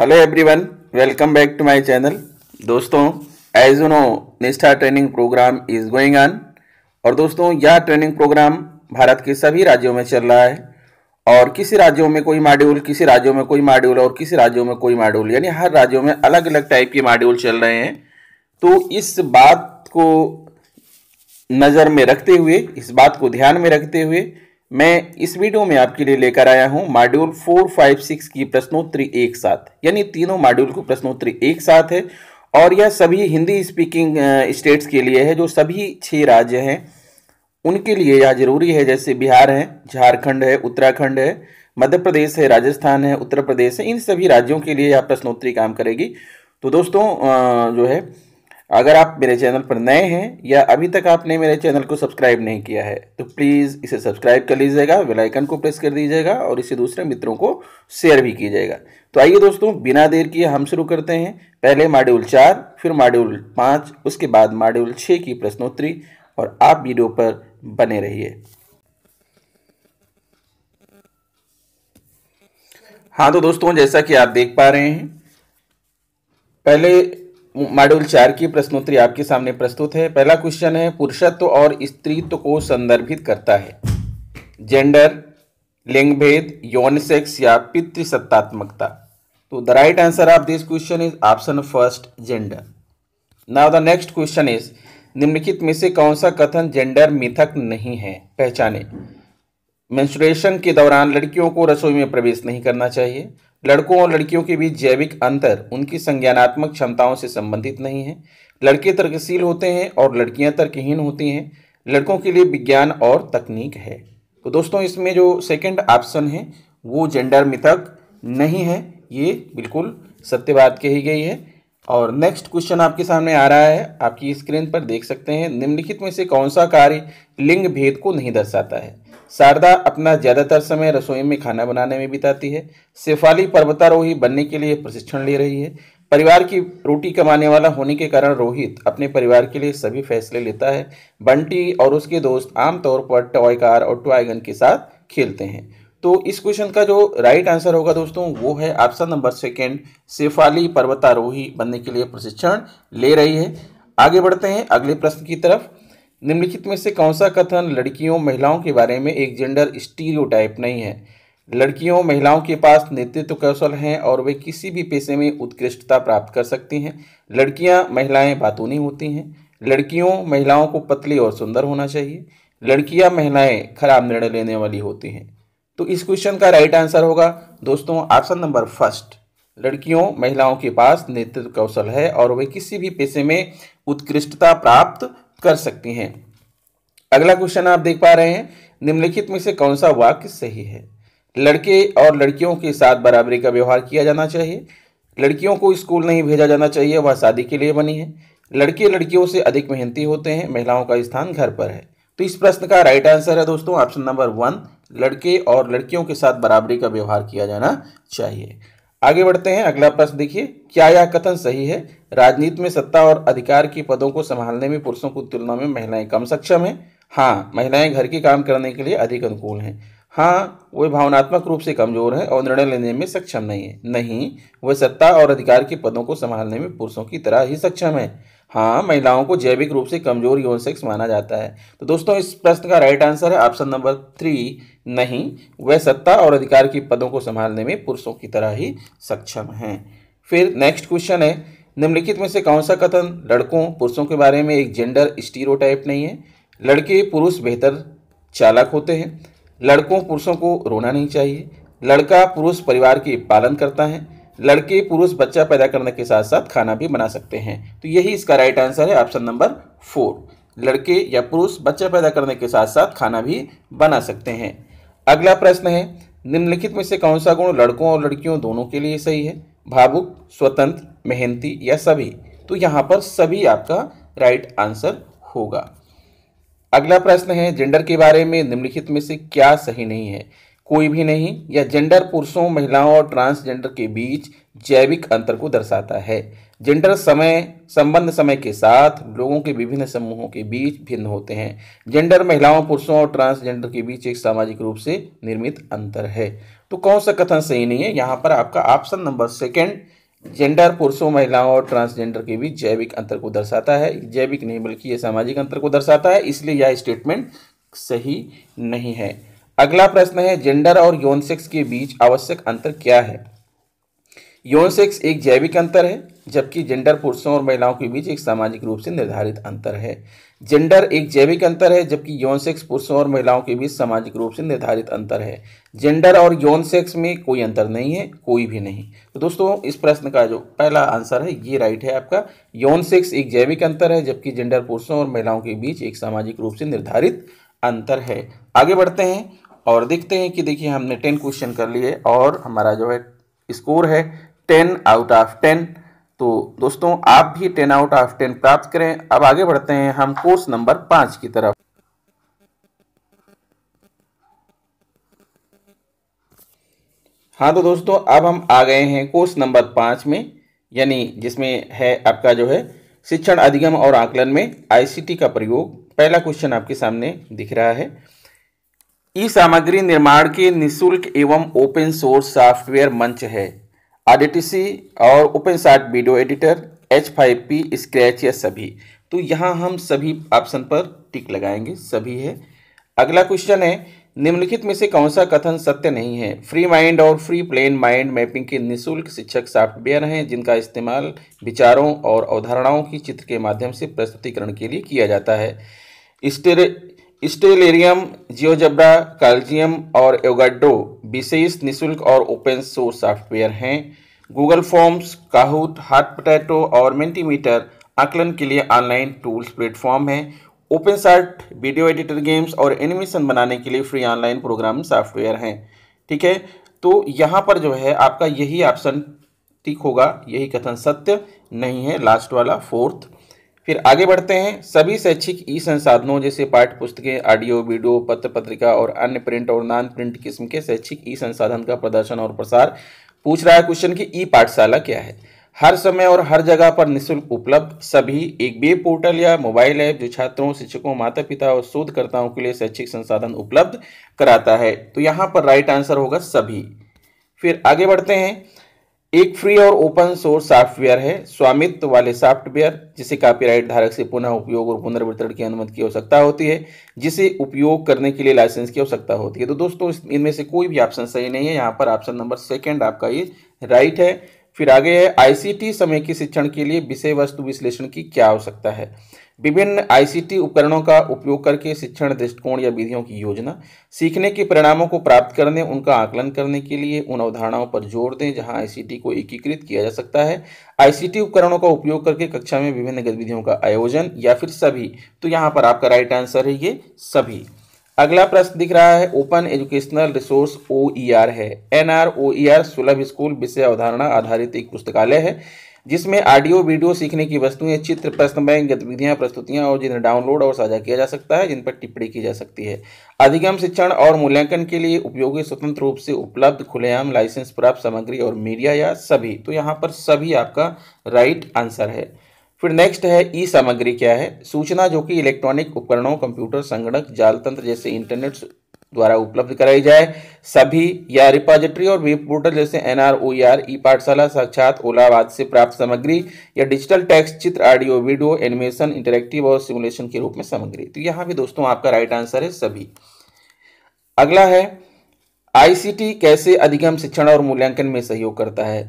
hello everyone welcome back to my channel दोस्तों as you know Nishtha training programme is going on और दोस्तों यह training programme Bharat के सभी राज्यों में चल रहा है और किसी राज्यों में कोई मॉड्यूल किसी राज्यों में कोई मॉड्यूल और किसी राज्यों में कोई मॉड्यूल यानी हर राज्यों में अलग अलग टाइप के मॉड्यूल चल रहे हैं तो इस बात को नज़र में रखते हुए इस बात को ध्यान में रखते हुए मैं इस वीडियो में आपके लिए लेकर आया हूं मॉड्यूल फोर फाइव सिक्स की प्रश्नोत्तरी एक साथ यानी तीनों मॉड्यूल की प्रश्नोत्तरी एक साथ है और यह सभी हिंदी स्पीकिंग स्टेट्स के लिए है जो सभी छः राज्य हैं उनके लिए यह जरूरी है जैसे बिहार है झारखंड है उत्तराखंड है मध्य प्रदेश है राजस्थान है उत्तर प्रदेश है इन सभी राज्यों के लिए यह प्रश्नोत्तरी काम करेगी तो दोस्तों जो है अगर आप मेरे चैनल पर नए हैं या अभी तक आपने मेरे चैनल को सब्सक्राइब नहीं किया है तो प्लीज़ इसे सब्सक्राइब कर लीजिएगा आइकन को प्रेस कर दीजिएगा और इसे दूसरे मित्रों को शेयर भी कीजिएगा तो आइए दोस्तों बिना देर किए हम शुरू करते हैं पहले मॉड्यूल चार फिर मॉड्यूल पाँच उसके बाद मॉड्यूल छः की प्रश्नोत्तरी और आप वीडियो पर बने रहिए हाँ तो दोस्तों जैसा कि आप देख पा रहे हैं पहले मॉड्यूल चार की प्रश्नोत्तरी आपके सामने प्रस्तुत है पहला क्वेश्चन है पुरुषत्व और स्त्रीत्व को संदर्भित करता है जेंडर भेद यौन सेक्स या पितृसत्तात्मकता तो the right answer of this question is option first gender now the next question is निम्नलिखित में से कौन सा कथन जेंडर मिथक नहीं है पहचाने मेंस्ट्रुएशन के दौरान लड़कियों को रसोई में प्रवेश नहीं करना चाहिए लड़कों और लड़कियों के बीच जैविक अंतर उनकी संज्ञानात्मक क्षमताओं से संबंधित नहीं है लड़के तर्कशील होते हैं और लड़कियां तर्कहीन होती हैं लड़कों के लिए विज्ञान और तकनीक है तो दोस्तों इसमें जो सेकंड ऑप्शन है वो जेंडर मिथक नहीं है ये बिल्कुल सत्य बात कही गई है और नेक्स्ट क्वेश्चन आपके सामने आ रहा है आपकी स्क्रीन पर देख सकते हैं निम्नलिखित में से कौन सा कार्य लिंग भेद को नहीं दर्शाता है शारदा अपना ज़्यादातर समय रसोई में खाना बनाने में बिताती है शेफाली पर्वतारोही बनने के लिए प्रशिक्षण ले रही है परिवार की रोटी कमाने वाला होने के कारण रोहित अपने परिवार के लिए सभी फैसले लेता है बंटी और उसके दोस्त आमतौर पर टॉय कार और टॉय गन के साथ खेलते हैं तो इस क्वेश्चन का जो राइट आंसर होगा दोस्तों वो है ऑप्शन नंबर सेकेंड शेफाली पर्वतारोही बनने के लिए प्रशिक्षण ले रही है आगे बढ़ते हैं अगले प्रश्न की तरफ निम्नलिखित में से कौन सा कथन लड़कियों महिलाओं के बारे में एक जेंडर स्टीरियोटाइप नहीं है लड़कियों महिलाओं के पास नेतृत्व कौशल हैं और वे किसी भी पेशे में उत्कृष्टता प्राप्त कर सकती हैं लड़कियां महिलाएं बातूनी होती हैं लड़कियों महिलाओं को पतली और सुंदर होना चाहिए लड़कियां महिलाएं खराब निर्णय लेने वाली होती हैं तो इस क्वेश्चन का राइट आंसर होगा दोस्तों ऑप्शन नंबर फर्स्ट लड़कियों महिलाओं के पास नेतृत्व कौशल है और वे किसी भी पेशे में उत्कृष्टता प्राप्त कर सकती हैं अगला क्वेश्चन आप देख पा रहे हैं निम्नलिखित में से कौन सा वाक्य सही है लड़के और लड़कियों के साथ बराबरी का व्यवहार किया जाना चाहिए लड़कियों को स्कूल नहीं भेजा जाना चाहिए वह शादी के लिए बनी है लड़के लड़कियों से अधिक मेहनती होते हैं महिलाओं का स्थान घर पर है तो इस प्रश्न का राइट आंसर है दोस्तों ऑप्शन नंबर वन लड़के और लड़कियों के साथ बराबरी का व्यवहार किया जाना चाहिए आगे बढ़ते हैं अगला प्रश्न देखिए क्या यह कथन सही है राजनीति में सत्ता और अधिकार के पदों को संभालने में पुरुषों की तुलना में महिलाएं कम सक्षम हैं हाँ महिलाएं घर के काम करने के लिए अधिक अनुकूल हैं हाँ वे भावनात्मक रूप से कमजोर हैं और निर्णय लेने में सक्षम नहीं है नहीं वे सत्ता और अधिकार के पदों को संभालने में पुरुषों की तरह ही सक्षम है हाँ महिलाओं को जैविक रूप से कमजोर यौन सेक्स माना जाता है तो दोस्तों इस प्रश्न का राइट आंसर है ऑप्शन नंबर थ्री नहीं वह सत्ता और अधिकार की पदों को संभालने में पुरुषों की तरह ही सक्षम हैं फिर नेक्स्ट क्वेश्चन है निम्नलिखित में से कौन सा कथन लड़कों पुरुषों के बारे में एक जेंडर स्टीरोटाइप नहीं है लड़के पुरुष बेहतर चालक होते हैं लड़कों पुरुषों को रोना नहीं चाहिए लड़का पुरुष परिवार की पालन करता है लड़के पुरुष बच्चा पैदा करने के साथ साथ खाना भी बना सकते हैं तो यही इसका राइट आंसर है ऑप्शन नंबर फोर लड़के या पुरुष बच्चा पैदा करने के साथ साथ खाना भी बना सकते हैं अगला प्रश्न है निम्नलिखित में से कौन सा गुण लड़कों और लड़कियों दोनों के लिए सही है भावुक स्वतंत्र मेहनती या सभी तो यहाँ पर सभी आपका राइट आंसर होगा अगला प्रश्न है जेंडर के बारे में निम्नलिखित में से क्या सही नहीं है कोई भी नहीं या जेंडर पुरुषों महिलाओं और ट्रांसजेंडर के बीच जैविक अंतर को दर्शाता है जेंडर समय संबंध समय के साथ लोगों के विभिन्न समूहों के बीच भिन्न होते हैं जेंडर महिलाओं पुरुषों और ट्रांसजेंडर के बीच एक सामाजिक रूप से निर्मित अंतर है तो कौन सा कथन सही नहीं है यहाँ पर आपका ऑप्शन नंबर सेकेंड जेंडर पुरुषों महिलाओं और ट्रांसजेंडर के बीच जैविक अंतर को दर्शाता है जैविक नहीं बल्कि यह सामाजिक अंतर को दर्शाता है इसलिए यह स्टेटमेंट सही नहीं है अगला प्रश्न है जेंडर और यौन सेक्स के बीच आवश्यक अंतर क्या है यौन सेक्स एक जैविक अंतर है जबकि जेंडर पुरुषों और महिलाओं के बीच एक सामाजिक रूप से निर्धारित अंतर है जेंडर एक जैविक अंतर है जबकि यौन सेक्स पुरुषों और महिलाओं के बीच सामाजिक रूप से निर्धारित अंतर है जेंडर और यौन सेक्स में कोई अंतर नहीं है कोई भी नहीं तो दोस्तों इस प्रश्न का जो पहला आंसर है ये राइट है आपका यौन सेक्स एक जैविक अंतर है जबकि जेंडर पुरुषों और महिलाओं के बीच एक सामाजिक रूप से निर्धारित अंतर है आगे बढ़ते हैं और देखते हैं कि देखिए हमने टेन क्वेश्चन कर लिए और हमारा जो है स्कोर है टेन आउट ऑफ टेन तो दोस्तों आप भी टेन आउट ऑफ टेन प्राप्त करें अब आगे बढ़ते हैं हम कोर्स नंबर पांच की तरफ हाँ तो दोस्तों अब हम आ गए हैं कोर्स नंबर पांच में यानी जिसमें है आपका जो है शिक्षण अधिगम और आकलन में आईसीटी का प्रयोग पहला क्वेश्चन आपके सामने दिख रहा है ई सामग्री निर्माण के निशुल्क एवं ओपन सोर्स सॉफ्टवेयर मंच है आरडीटीसी और open site video editor H five P Scratch या सभी तो यहाँ हम सभी ऑप्शन पर टिक लगाएंगे सभी है अगला क्वेश्चन है निम्नलिखित में से कौन सा कथन सत्य नहीं है फ्री माइंड और फ्री प्लेन माइंड मैपिंग के निशुल्क शिक्षक सॉफ्टवेयर हैं जिनका इस्तेमाल विचारों और अवधारणाओं की चित्र के माध्यम से प्रस्तुतिकरण के लिए किया जाता है स्टेलेरियम जियोजब्रा कैल्जियम और एवगाडो विशेष निशुल्क और ओपन सोर्स सॉफ्टवेयर हैं Google forms Kahoot hot potato और मेंटीमीटर आकलन के लिए ऑनलाइन टूल्स प्लेटफॉर्म हैं open shot video editor games और एनिमेशन बनाने के लिए फ्री ऑनलाइन प्रोग्राम सॉफ्टवेयर हैं ठीक है तो यहाँ पर जो है आपका यही ऑप्शन ठीक होगा यही कथन सत्य नहीं है लास्ट वाला फोर्थ फिर आगे बढ़ते हैं सभी शैक्षिक ई संसाधनों जैसे पाठ्य पुस्तकें ऑडियो वीडियो पत्र पत्रिका और अन्य प्रिंट और नॉन प्रिंट किस्म के शैक्षिक ई संसाधन का प्रदर्शन और प्रसार पूछ रहा है क्वेश्चन की ई पाठशाला क्या है हर समय और हर जगह पर निःशुल्क उपलब्ध सभी एक वेब पोर्टल या मोबाइल ऐप जो छात्रों शिक्षकों माता पिता और शोधकर्ताओं के लिए शैक्षिक संसाधन उपलब्ध कराता है तो यहाँ पर राइट आंसर होगा सभी फिर आगे बढ़ते हैं एक फ्री और ओपन सोर्स सॉफ्टवेयर है स्वामित्व वाले सॉफ्टवेयर जिसे कॉपीराइट धारक से पुनः उपयोग और पुनर्वितरण की अनुमति की आवश्यकता हो होती है जिसे उपयोग करने के लिए लाइसेंस की आवश्यकता हो होती है तो दोस्तों इनमें से कोई भी ऑप्शन सही नहीं है यहाँ पर ऑप्शन नंबर सेकेंड आपका ये राइट है फिर आगे है आईसीटी समय के शिक्षण के लिए विषय वस्तु विश्लेषण की क्या आवश्यकता है विभिन्न आईसीटी उपकरणों का उपयोग करके शिक्षण दृष्टिकोण या विधियों की योजना सीखने के परिणामों को प्राप्त करने उनका आकलन करने के लिए उन अवधारणाओं पर जोर दें जहां आईसीटी को एकीकृत किया जा सकता है आईसीटी उपकरणों का उपयोग करके कक्षा में विभिन्न गतिविधियों का आयोजन या फिर सभी तो यहाँ पर आपका राइट आंसर है ये सभी अगला प्रश्न दिख रहा है open educational resource O E R है N R O E R सुलभ स्कूल विषय अवधारणा आधारित एक पुस्तकालय है जिसमें ऑडियो वीडियो सीखने की वस्तुएं चित्र प्रश्न बैंक गतिविधियां प्रस्तुतियां और जिन्हें डाउनलोड और साझा किया जा सकता है जिन पर टिप्पणी की जा सकती है अधिगम शिक्षण और मूल्यांकन के लिए उपयोगी स्वतंत्र रूप से उपलब्ध खुलेआम लाइसेंस प्राप्त सामग्री और मीडिया या सभी तो यहाँ पर सभी आपका राइट आंसर है फिर नेक्स्ट है ई सामग्री क्या है सूचना जो कि इलेक्ट्रॉनिक उपकरणों कंप्यूटर संगणक जाल तंत्र जैसे इंटरनेट द्वारा उपलब्ध कराई जाए सभी या रिपोजिटरी और वेब पोर्टल जैसे N O R E e Pathshala Sakshat ओलावाद से प्राप्त सामग्री या डिजिटल टेक्स्ट चित्र ऑडियो वीडियो एनिमेशन इंटरेक्टिव और सिमुलेशन के रूप में सामग्री तो यहाँ भी दोस्तों आपका राइट आंसर है सभी अगला है आईसीटी कैसे अधिगम शिक्षण और मूल्यांकन में सहयोग करता है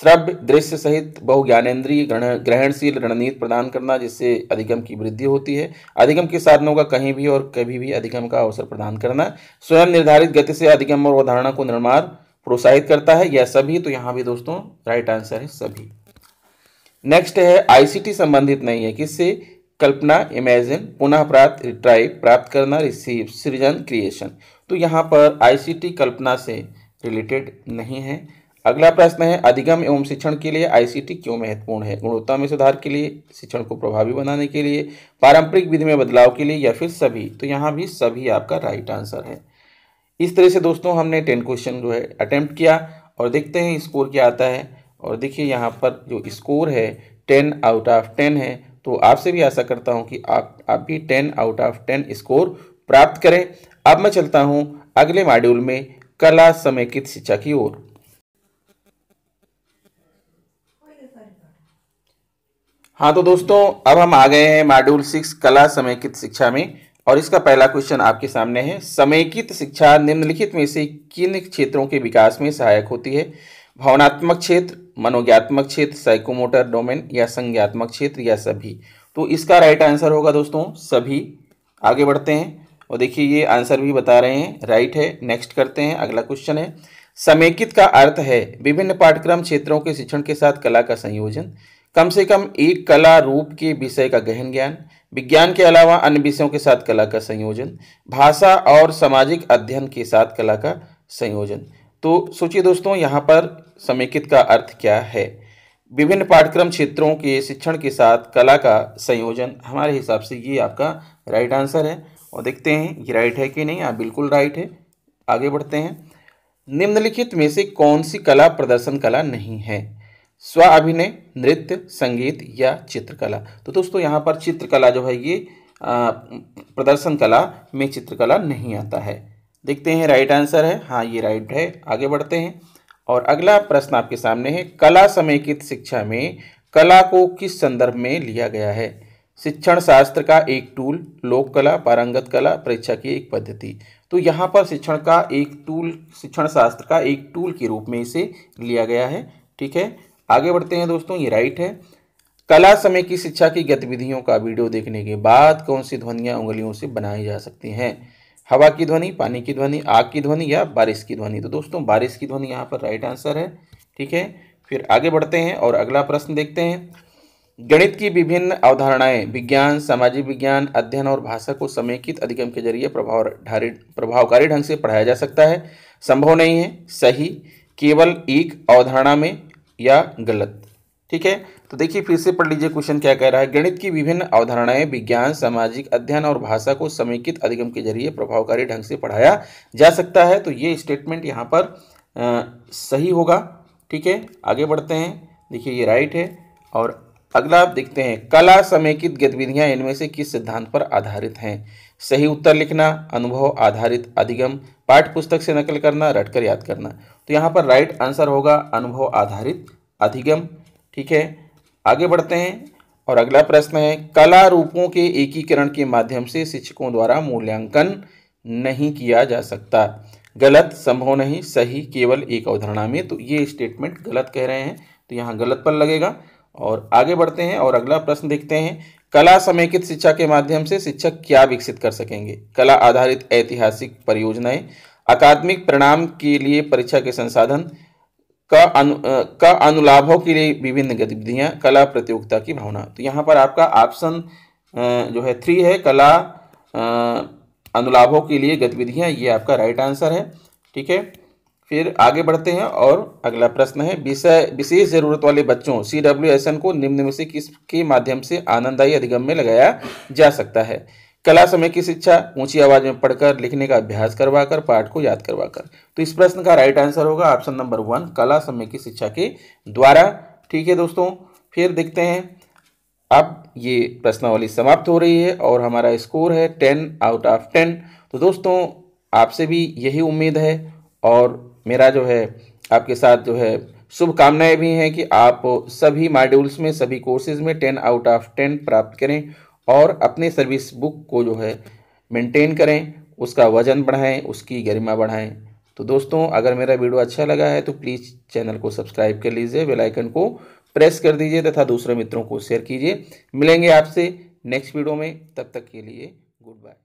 श्रव्य दृश्य सहित बहु ज्ञानेन्द्रीय ग्रहणशील रणनीति प्रदान करना जिससे अधिगम की वृद्धि होती है अधिगम के साधनों का कहीं भी और कभी भी अधिगम का अवसर प्रदान करना स्वयं निर्धारित गति से अधिगम और अवधारणा को निर्माण प्रोत्साहित करता है यह सभी तो यहाँ भी दोस्तों राइट आंसर है सभी नेक्स्ट है आईसीटी संबंधित नहीं है किससे कल्पना इमेजिन पुनः प्राप्त रिट्राइव प्राप्त करना रिसीव सृजन क्रिएशन तो यहाँ पर आईसीटी कल्पना से रिलेटेड नहीं है अगला प्रश्न है अधिगम एवं शिक्षण के लिए आईसीटी क्यों महत्वपूर्ण है गुणवत्ता में सुधार के लिए शिक्षण को प्रभावी बनाने के लिए पारंपरिक विधि में बदलाव के लिए या फिर सभी तो यहाँ भी सभी आपका राइट आंसर है इस तरह से दोस्तों हमने टेन क्वेश्चन जो है अटैम्प्ट किया और देखते हैं स्कोर क्या आता है और देखिए यहाँ पर जो स्कोर है टेन आउट ऑफ टेन है तो आपसे भी आशा करता हूँ कि आप आप भी ten out of ten score प्राप्त करें अब मैं चलता हूँ अगले मॉड्यूल में कला समेकित शिक्षा की ओर हाँ तो दोस्तों अब हम आ गए हैं मॉड्यूल सिक्स कला समेकित शिक्षा में और इसका पहला क्वेश्चन आपके सामने है समेकित शिक्षा निम्नलिखित में से किन क्षेत्रों के विकास में सहायक होती है भावनात्मक क्षेत्र मनोज्ञात्मक क्षेत्र साइकोमोटर डोमेन या संज्ञात्मक क्षेत्र या सभी तो इसका राइट आंसर होगा दोस्तों सभी आगे बढ़ते हैं और देखिए ये आंसर भी बता रहे हैं राइट है नेक्स्ट करते हैं अगला क्वेश्चन है समेकित का अर्थ है विभिन्न पाठ्यक्रम क्षेत्रों के शिक्षण के साथ कला का संयोजन कम से कम एक कला रूप के विषय का गहन ज्ञान विज्ञान के अलावा अन्य विषयों के साथ कला का संयोजन भाषा और सामाजिक अध्ययन के साथ कला का संयोजन तो सोचिए दोस्तों यहाँ पर समेकित का अर्थ क्या है विभिन्न पाठ्यक्रम क्षेत्रों के शिक्षण के साथ कला का संयोजन हमारे हिसाब से ये आपका राइट आंसर है और देखते हैं ये राइट है कि नहीं आप हाँ, बिल्कुल राइट है आगे बढ़ते हैं निम्नलिखित में से कौन सी कला प्रदर्शन कला नहीं है स्व अभिनय नृत्य संगीत या चित्रकला तो दोस्तों यहाँ पर चित्रकला जो है ये प्रदर्शन कला में चित्रकला नहीं आता है देखते हैं राइट आंसर है हाँ ये राइट है आगे बढ़ते हैं और अगला प्रश्न आपके सामने है कला समेकित शिक्षा में कला को किस संदर्भ में लिया गया है शिक्षण शास्त्र का एक टूल लोक कला पारंगत कला परीक्षा की एक पद्धति तो यहाँ पर शिक्षण का एक टूल शिक्षण शास्त्र का एक टूल के रूप में इसे लिया गया है ठीक है आगे बढ़ते हैं दोस्तों ये राइट है कला समय की शिक्षा की गतिविधियों का वीडियो देखने के बाद कौन सी ध्वनियाँ उंगलियों से बनाई जा सकती हैं हवा की ध्वनि पानी की ध्वनि आग की ध्वनि या बारिश की ध्वनि तो दोस्तों बारिश की ध्वनि यहाँ पर राइट आंसर है ठीक है फिर आगे बढ़ते हैं और अगला प्रश्न देखते हैं गणित की विभिन्न अवधारणाएं विज्ञान सामाजिक विज्ञान अध्ययन और भाषा को समेकित अधिगम के जरिए प्रभाव प्रभावकारी ढंग से पढ़ाया जा सकता है संभव नहीं है सही केवल एक अवधारणा में या गलत ठीक है तो देखिए फिर से पढ़ लीजिए क्वेश्चन क्या कह रहा है गणित की विभिन्न अवधारणाएं विज्ञान सामाजिक अध्ययन और भाषा को समेकित अधिगम के जरिए प्रभावकारी ढंग से पढ़ाया जा सकता है तो ये स्टेटमेंट यहाँ पर आ, सही होगा ठीक है आगे बढ़ते हैं देखिए ये राइट है और अगला आप देखते हैं कला समेकित गतिविधियां इनमें से किस सिद्धांत पर आधारित हैं सही उत्तर लिखना अनुभव आधारित अधिगम पाठ पुस्तक से नकल करना रटकर याद करना तो यहाँ पर राइट आंसर होगा अनुभव आधारित अधिगम ठीक है आगे बढ़ते हैं और अगला प्रश्न है कला रूपों के एकीकरण के माध्यम से शिक्षकों द्वारा मूल्यांकन नहीं किया जा सकता गलत संभव नहीं सही केवल एक अवधारणा में तो ये स्टेटमेंट गलत कह रहे हैं तो यहाँ गलत पर लगेगा और आगे बढ़ते हैं और अगला प्रश्न देखते हैं कला समेकित शिक्षा के माध्यम से शिक्षक क्या विकसित कर सकेंगे कला आधारित ऐतिहासिक परियोजनाएं अकादमिक परिणाम के लिए परीक्षा के संसाधन का अनु का अनुलाभों के लिए विभिन्न गतिविधियां कला प्रतियोगिता की भावना तो यहाँ पर आपका ऑप्शन जो है थ्री है कला अनुलाभों के लिए गतिविधियां ये आपका राइट आंसर है ठीक है फिर आगे बढ़ते हैं और अगला प्रश्न है विषय विशेष जरूरत वाले बच्चों सी डब्ल्यू एस एन को निम्न में से किस के माध्यम से आनंददायी अधिगम में लगाया जा सकता है कला समय की शिक्षा ऊंची आवाज में पढ़कर लिखने का अभ्यास करवाकर पाठ को याद करवाकर तो इस प्रश्न का राइट आंसर होगा ऑप्शन नंबर वन कला समय की शिक्षा के द्वारा ठीक है दोस्तों फिर देखते हैं अब ये प्रश्नावली समाप्त हो रही है और हमारा स्कोर है टेन आउट ऑफ टेन तो दोस्तों आपसे भी यही उम्मीद है और मेरा जो है आपके साथ जो है शुभकामनाएँ भी हैं कि आप सभी मॉड्यूल्स में सभी कोर्सेज में टेन आउट ऑफ टेन प्राप्त करें और अपने सर्विस बुक को जो है मेंटेन करें उसका वजन बढ़ाएं उसकी गरिमा बढ़ाएं तो दोस्तों अगर मेरा वीडियो अच्छा लगा है तो प्लीज़ चैनल को सब्सक्राइब कर लीजिए बेल आइकन को प्रेस कर दीजिए तथा दूसरे मित्रों को शेयर कीजिए मिलेंगे आपसे नेक्स्ट वीडियो में तब तक के लिए गुड बाय